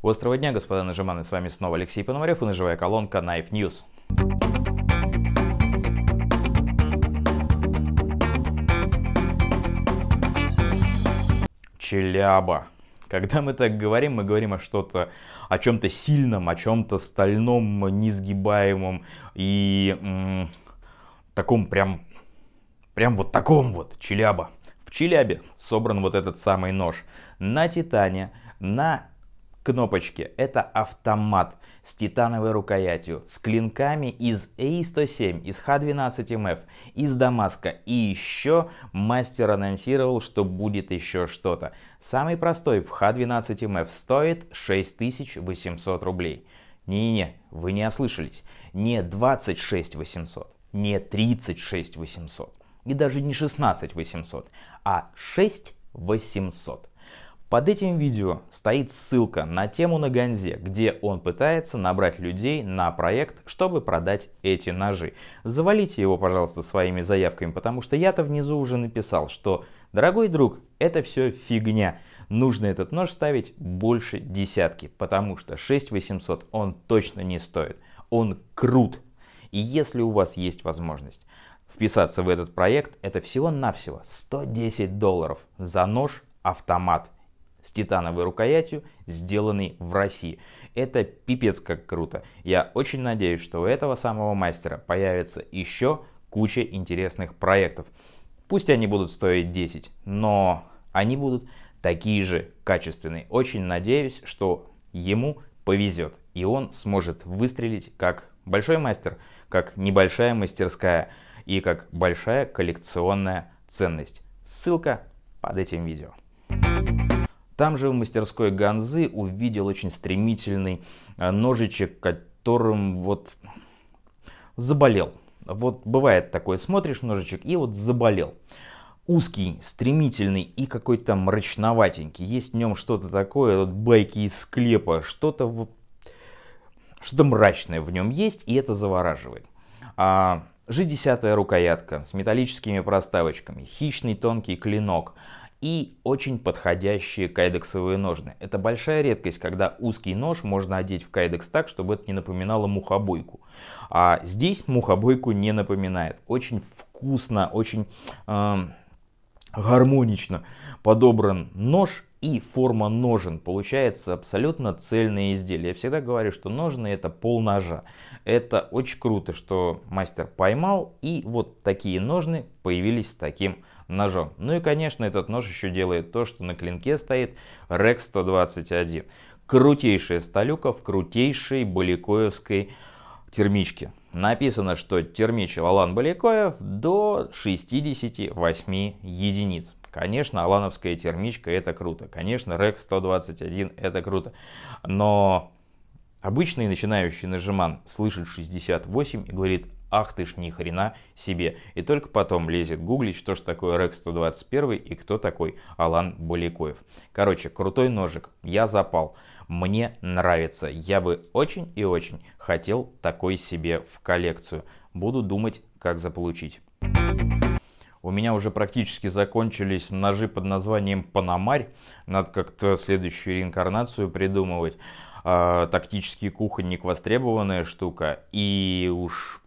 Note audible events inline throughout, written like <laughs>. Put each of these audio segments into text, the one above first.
У острова дня, господа нажиманы, с вами снова Алексей Пономарев и ножевая колонка Knife News. Челяба. Когда мы так говорим, мы говорим о что-то, о чем-то сильном, о чем-то стальном, несгибаемом и м- таком прям, прям вот таком вот, челяба. В Челябе собран вот этот самый нож. На Титане, на кнопочки. Это автомат с титановой рукоятью, с клинками из A107, из H12MF, из Дамаска. И еще мастер анонсировал, что будет еще что-то. Самый простой в H12MF стоит 6800 рублей. Не-не-не, вы не ослышались. Не 26800, не 36800, и даже не 16800, а 6800. Под этим видео стоит ссылка на тему на Ганзе, где он пытается набрать людей на проект, чтобы продать эти ножи. Завалите его, пожалуйста, своими заявками, потому что я-то внизу уже написал, что «Дорогой друг, это все фигня. Нужно этот нож ставить больше десятки, потому что 6800 он точно не стоит. Он крут. И если у вас есть возможность вписаться в этот проект, это всего-навсего 110 долларов за нож-автомат – с титановой рукоятью, сделанный в России. Это пипец как круто. Я очень надеюсь, что у этого самого мастера появится еще куча интересных проектов. Пусть они будут стоить 10, но они будут такие же качественные. Очень надеюсь, что ему повезет, и он сможет выстрелить как большой мастер, как небольшая мастерская и как большая коллекционная ценность. Ссылка под этим видео. Там же в мастерской Ганзы увидел очень стремительный э, ножичек, которым вот заболел. Вот бывает такое, смотришь ножичек и вот заболел. Узкий, стремительный и какой-то мрачноватенький. Есть в нем что-то такое, вот байки из склепа, что-то вот что то мрачное в нем есть, и это завораживает. А, G10 рукоятка с металлическими проставочками, хищный тонкий клинок – и очень подходящие кайдексовые ножны. Это большая редкость, когда узкий нож можно одеть в кайдекс так, чтобы это не напоминало мухобойку. А здесь мухобойку не напоминает. Очень вкусно, очень э, гармонично подобран нож и форма ножен. Получается абсолютно цельное изделие. Я всегда говорю, что ножны это пол ножа. Это очень круто, что мастер поймал и вот такие ножны появились с таким ножом. Ну и, конечно, этот нож еще делает то, что на клинке стоит Rex 121. Крутейшая сталюка в крутейшей баликоевской термичке. Написано, что термичил Алан Баликоев до 68 единиц. Конечно, алановская термичка это круто. Конечно, Рекс 121 это круто. Но обычный начинающий нажиман слышит 68 и говорит, ах ты ж ни хрена себе. И только потом лезет гуглить, что же такое Рекс 121 и кто такой Алан Буликоев. Короче, крутой ножик, я запал. Мне нравится, я бы очень и очень хотел такой себе в коллекцию. Буду думать, как заполучить. У меня уже практически закончились ножи под названием «Панамарь». Надо как-то следующую реинкарнацию придумывать. А, тактический кухонник востребованная штука. И уж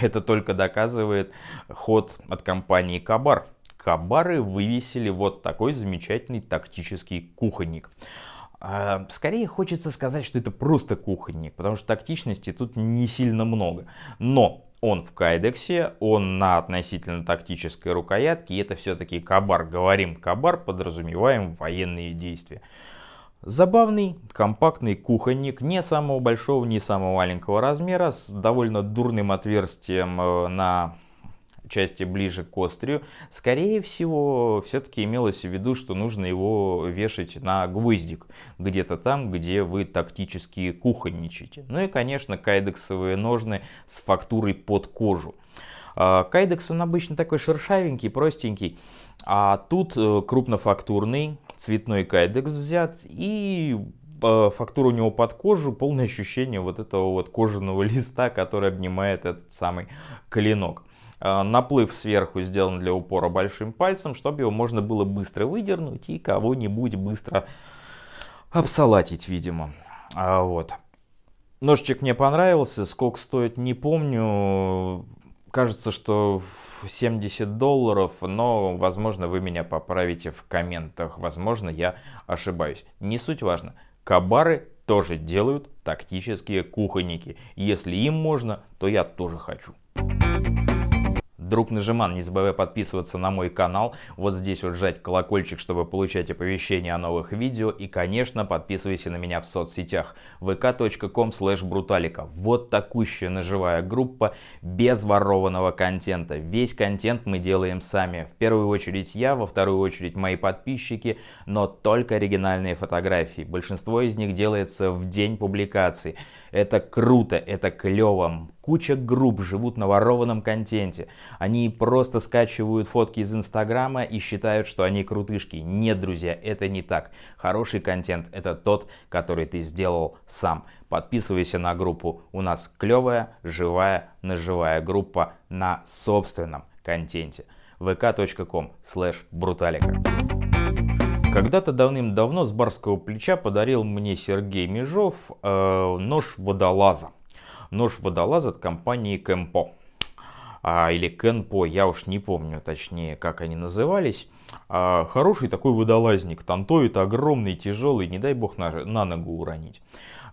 это только доказывает ход от компании Кабар. Кабары вывесили вот такой замечательный тактический кухонник. А, скорее хочется сказать, что это просто кухонник, потому что тактичности тут не сильно много. Но он в кайдексе, он на относительно тактической рукоятке, и это все-таки кабар. Говорим кабар, подразумеваем военные действия. Забавный, компактный кухонник не самого большого, не самого маленького размера, с довольно дурным отверстием э, на части ближе к острию. Скорее всего, все-таки имелось в виду, что нужно его вешать на гвоздик, где-то там, где вы тактически кухонничаете. Ну и, конечно, кайдексовые ножны с фактурой под кожу. А, кайдекс он обычно такой шершавенький, простенький, а тут э, крупнофактурный, цветной кайдекс взят, и э, фактура у него под кожу, полное ощущение вот этого вот кожаного <laughs> листа, который обнимает этот самый клинок. Э, наплыв сверху сделан для упора большим пальцем, чтобы его можно было быстро выдернуть и кого-нибудь быстро обсалатить, видимо. А вот. Ножичек мне понравился, сколько стоит не помню, кажется, что 70 долларов, но, возможно, вы меня поправите в комментах, возможно, я ошибаюсь. Не суть важно. Кабары тоже делают тактические кухонники. Если им можно, то я тоже хочу друг Нажиман. Не забывай подписываться на мой канал, вот здесь вот жать колокольчик, чтобы получать оповещения о новых видео. И, конечно, подписывайся на меня в соцсетях vk.com brutalika Вот такущая ножевая группа без ворованного контента. Весь контент мы делаем сами. В первую очередь я, во вторую очередь мои подписчики, но только оригинальные фотографии. Большинство из них делается в день публикации. Это круто, это клево. Куча групп живут на ворованном контенте. Они просто скачивают фотки из Инстаграма и считают, что они крутышки. Нет, друзья, это не так. Хороший контент – это тот, который ты сделал сам. Подписывайся на группу. У нас клевая, живая, наживая группа на собственном контенте. vk.com slash бруталика. Когда-то давным-давно с барского плеча подарил мне Сергей Межов э, нож водолаза нож водолаз от компании Кэмпо. А, или Кенпо, я уж не помню точнее, как они назывались. А, хороший такой водолазник, тантоид огромный, тяжелый, не дай бог на, на ногу уронить.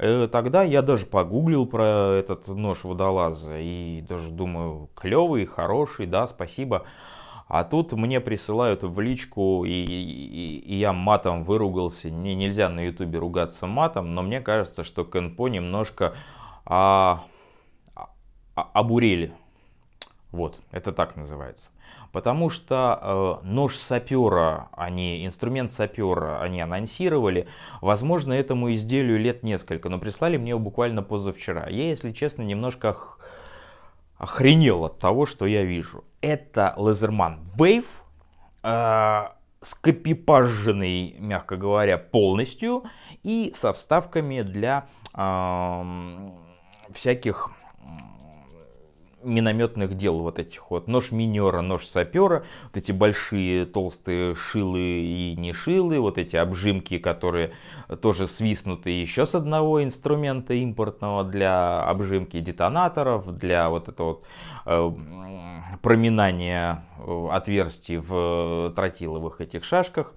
Э, тогда я даже погуглил про этот нож водолаза и даже думаю, клевый, хороший, да, спасибо. А тут мне присылают в личку, и, и, и я матом выругался. Не, нельзя на ютубе ругаться матом, но мне кажется, что Кенпо немножко а, а, а, обурели. Вот, это так называется. Потому что э, нож сапера, а не инструмент сапера, они анонсировали. Возможно, этому изделию лет несколько, но прислали мне его буквально позавчера. Я, если честно, немножко ох... охренел от того, что я вижу. Это Лазерман Wave, э, скопипаженный, мягко говоря, полностью, и со вставками для... Э, всяких минометных дел вот этих вот. Нож минера, нож сапера, вот эти большие толстые шилы и не шилы, вот эти обжимки, которые тоже свистнуты еще с одного инструмента импортного для обжимки детонаторов, для вот этого вот, э, проминания э, отверстий в э, тротиловых этих шашках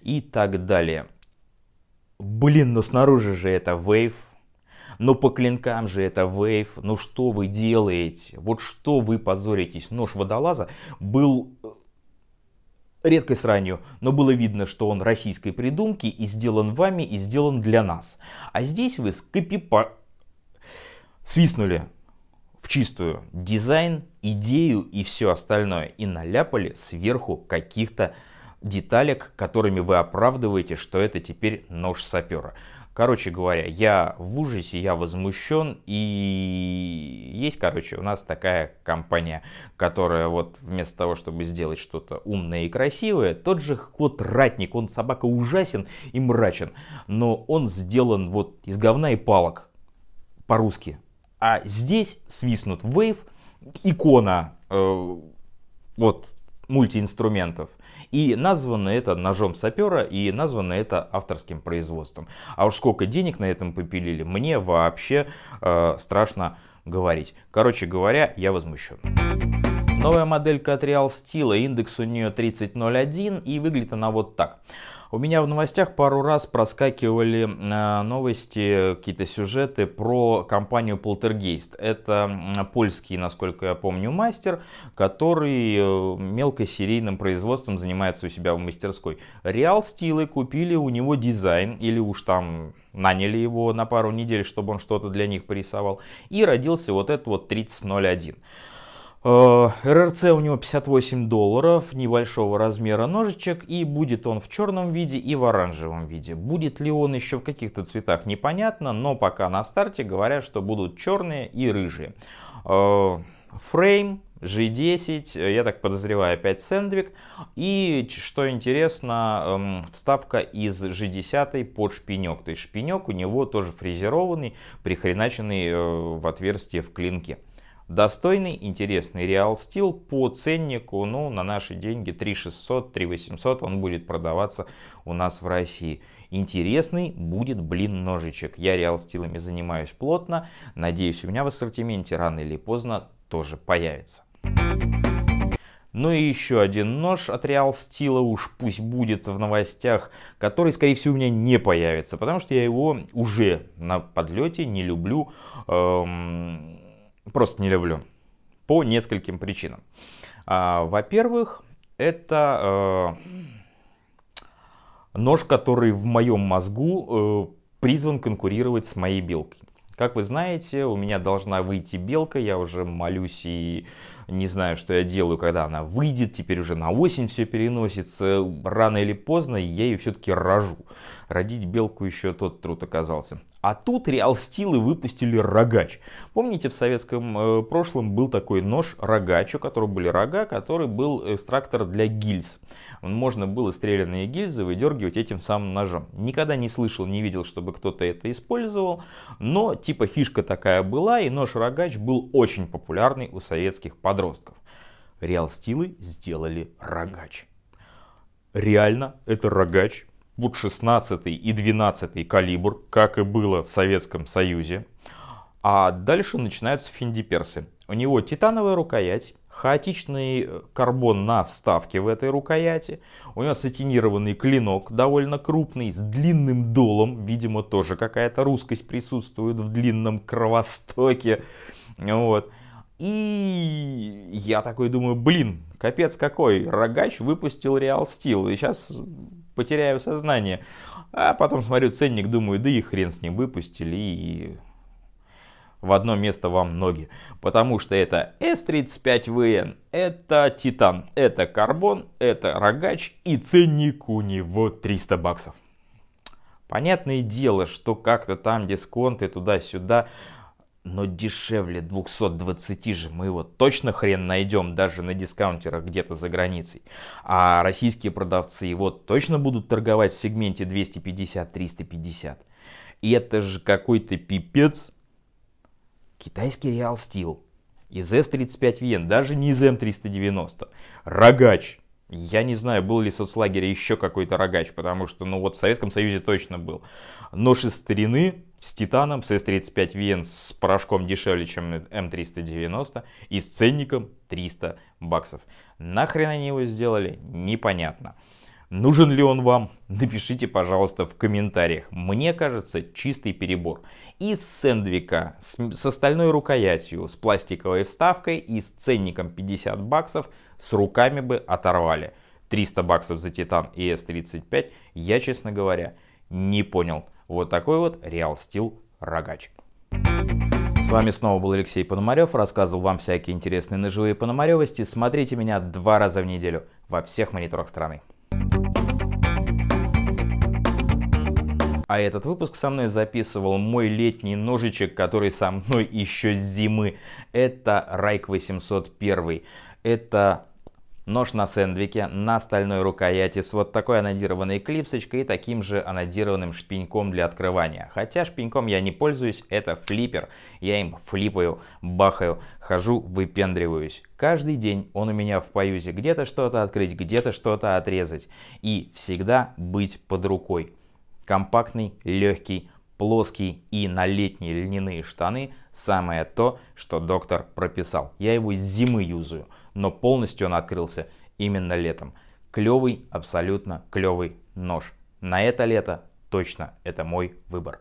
и так далее. Блин, но снаружи же это Wave но «Ну, по клинкам же это вейв. Ну что вы делаете? Вот что вы позоритесь? Нож водолаза был э, редкой ранью, но было видно, что он российской придумки и сделан вами, и сделан для нас. А здесь вы скопипа... свистнули в чистую дизайн, идею и все остальное, и наляпали сверху каких-то деталек, которыми вы оправдываете, что это теперь нож сапера. Короче говоря, я в ужасе, я возмущен. И есть, короче, у нас такая компания, которая вот вместо того, чтобы сделать что-то умное и красивое, тот же кот Ратник, он собака ужасен и мрачен, но он сделан вот из говна и палок по-русски. А здесь свистнут Wave, икона э, вот мультиинструментов – и названо это ножом сапера, и названо это авторским производством. А уж сколько денег на этом попилили, мне вообще э, страшно говорить. Короче говоря, я возмущен. Новая модель от Real Steel, индекс у нее 3001 и выглядит она вот так. У меня в новостях пару раз проскакивали э, новости, какие-то сюжеты про компанию Полтергейст. Это польский, насколько я помню, мастер, который э, мелкосерийным производством занимается у себя в мастерской. Реал Стилы купили у него дизайн, или уж там наняли его на пару недель, чтобы он что-то для них порисовал. И родился вот этот вот 3001. Э, РРЦ у него 58 долларов, небольшого размера ножичек, и будет он в черном виде и в оранжевом виде. Будет ли он еще в каких-то цветах, непонятно, но пока на старте говорят, что будут черные и рыжие. Э, фрейм G10, э, я так подозреваю, опять сэндвик. И, что интересно, эм, вставка из G10 под шпинек. То есть шпинек у него тоже фрезерованный, прихреначенный в отверстие в клинке. Достойный, интересный Real Steel по ценнику, ну, на наши деньги 3600, 3800 он будет продаваться у нас в России. Интересный будет, блин, ножичек. Я Real Steel занимаюсь плотно. Надеюсь, у меня в ассортименте рано или поздно тоже появится. Ну и еще один нож от Real Steel уж пусть будет в новостях, который, скорее всего, у меня не появится, потому что я его уже на подлете не люблю. Эм просто не люблю. По нескольким причинам. А, во-первых, это э, нож, который в моем мозгу э, призван конкурировать с моей белкой. Как вы знаете, у меня должна выйти белка, я уже молюсь и не знаю, что я делаю, когда она выйдет, теперь уже на осень все переносится, рано или поздно я ее все-таки рожу. Родить белку еще тот труд оказался. А тут Реал Стилы выпустили рогач. Помните, в советском э, прошлом был такой нож рогач, у которого были рога, который был экстрактор для гильз. Можно было стрелянные гильзы выдергивать этим самым ножом. Никогда не слышал, не видел, чтобы кто-то это использовал, но типа фишка такая была, и нож рогач был очень популярный у советских подростков. Реал Стилы сделали рогач. Реально, это рогач под 16 и 12 калибр, как и было в Советском Союзе. А дальше начинаются финдиперсы. У него титановая рукоять, хаотичный э, карбон на вставке в этой рукояти. У него сатинированный клинок, довольно крупный, с длинным долом. Видимо, тоже какая-то русскость присутствует в длинном кровостоке. Вот. И я такой думаю, блин, капец какой, Рогач выпустил Реал Стил. И сейчас потеряю сознание. А потом смотрю ценник, думаю, да и хрен с ним выпустили и в одно место вам ноги. Потому что это S35VN, это Титан, это Карбон, это Рогач и ценник у него 300 баксов. Понятное дело, что как-то там дисконты туда-сюда но дешевле 220 же мы его точно хрен найдем даже на дискаунтерах где-то за границей. А российские продавцы его точно будут торговать в сегменте 250-350. И это же какой-то пипец. Китайский Real Steel из s 35 Вен даже не из М390. Эм Рогач я не знаю, был ли в соцлагере еще какой-то рогач, потому что, ну вот в Советском Союзе точно был. Нож из старины с титаном, с С-35 ВН с порошком дешевле, чем М390, и с ценником 300 баксов. Нахрен они его сделали, непонятно. Нужен ли он вам? Напишите, пожалуйста, в комментариях. Мне кажется, чистый перебор. Из сэндвика с, с остальной рукоятью, с пластиковой вставкой и с ценником 50 баксов с руками бы оторвали. 300 баксов за Титан и С-35, я, честно говоря, не понял. Вот такой вот Real Steel рогач. С вами снова был Алексей Пономарев, рассказывал вам всякие интересные ножевые пономаревости. Смотрите меня два раза в неделю во всех мониторах страны. А этот выпуск со мной записывал мой летний ножичек, который со мной <laughs> еще с зимы. Это Райк 801. Это нож на сэндвике, на стальной рукояти с вот такой анодированной клипсочкой и таким же анодированным шпеньком для открывания. Хотя шпеньком я не пользуюсь, это флиппер. Я им флипаю, бахаю, хожу, выпендриваюсь. Каждый день он у меня в поюзе где-то что-то открыть, где-то что-то отрезать. И всегда быть под рукой. Компактный, легкий, плоский и на летние льняные штаны самое то, что доктор прописал. Я его с зимы юзаю, но полностью он открылся именно летом. Клевый, абсолютно клевый нож. На это лето точно это мой выбор.